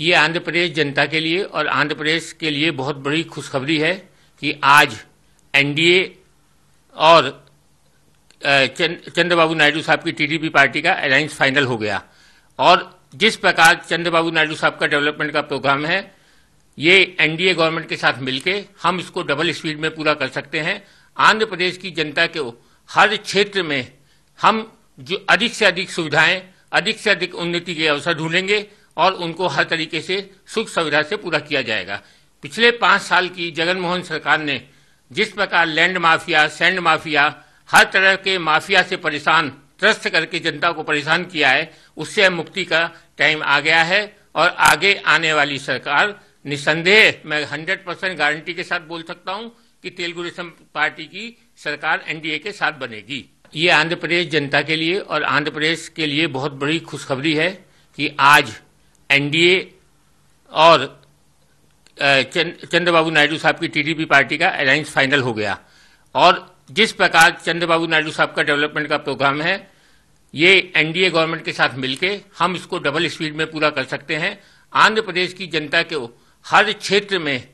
ये आंध्र प्रदेश जनता के लिए और आंध्र प्रदेश के लिए बहुत बड़ी खुशखबरी है कि आज एनडीए और चंद्रबाबू नायडू साहब की टीडीपी पार्टी का अलायंस फाइनल हो गया और जिस प्रकार चंद्रबाबू नायडू साहब का डेवलपमेंट का प्रोग्राम है ये एनडीए गवर्नमेंट के साथ मिलकर हम इसको डबल स्पीड में पूरा कर सकते हैं आंध्र प्रदेश की जनता के हर क्षेत्र में हम जो अधिक से अधिक सुविधाएं अधिक से अधिक उन्नति के अवसर ढूंढेंगे और उनको हर तरीके से सुख सुविधा से पूरा किया जाएगा पिछले पांच साल की जगनमोहन सरकार ने जिस प्रकार लैंड माफिया सैंड माफिया हर तरह के माफिया से परेशान त्रस्त करके जनता को परेशान किया है उससे मुक्ति का टाइम आ गया है और आगे आने वाली सरकार निसंदेह मैं हंड्रेड परसेंट गारंटी के साथ बोल सकता हूँ कि तेलुगु देशम पार्टी की सरकार एनडीए के साथ बनेगी ये आंध्र प्रदेश जनता के लिए और आंध्र प्रदेश के लिए बहुत बड़ी खुशखबरी है कि आज एनडीए और चंद्रबाबू नायडू साहब की टीडीपी पार्टी का अलायंस फाइनल हो गया और जिस प्रकार चंद्रबाबू नायडू साहब का डेवलपमेंट का प्रोग्राम है ये एनडीए गवर्नमेंट के साथ मिलकर हम इसको डबल स्पीड में पूरा कर सकते हैं आंध्र प्रदेश की जनता के हर क्षेत्र में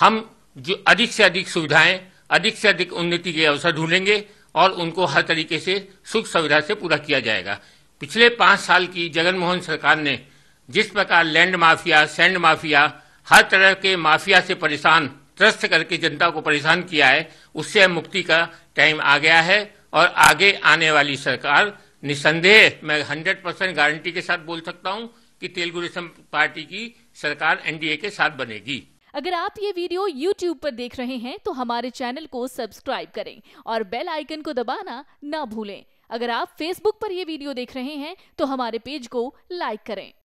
हम जो अधिक से अधिक सुविधाएं अधिक से अधिक उन्नति के अवसर ढूंढेंगे और उनको हर तरीके से सुख सुविधा से पूरा किया जाएगा पिछले पांच साल की जगनमोहन सरकार ने जिस प्रकार लैंड माफिया सैंड माफिया हर तरह के माफिया से परेशान त्रस्त करके जनता को परेशान किया है उससे मुक्ति का टाइम आ गया है और आगे आने वाली सरकार निसंदेह मैं हंड्रेड परसेंट गारंटी के साथ बोल सकता हूँ कि तेलुगु देशम पार्टी की सरकार एनडीए के साथ बनेगी अगर आप ये वीडियो YouTube पर देख रहे हैं तो हमारे चैनल को सब्सक्राइब करें और बेल आइकन को दबाना ना भूलें अगर आप Facebook पर यह वीडियो देख रहे हैं तो हमारे पेज को लाइक करें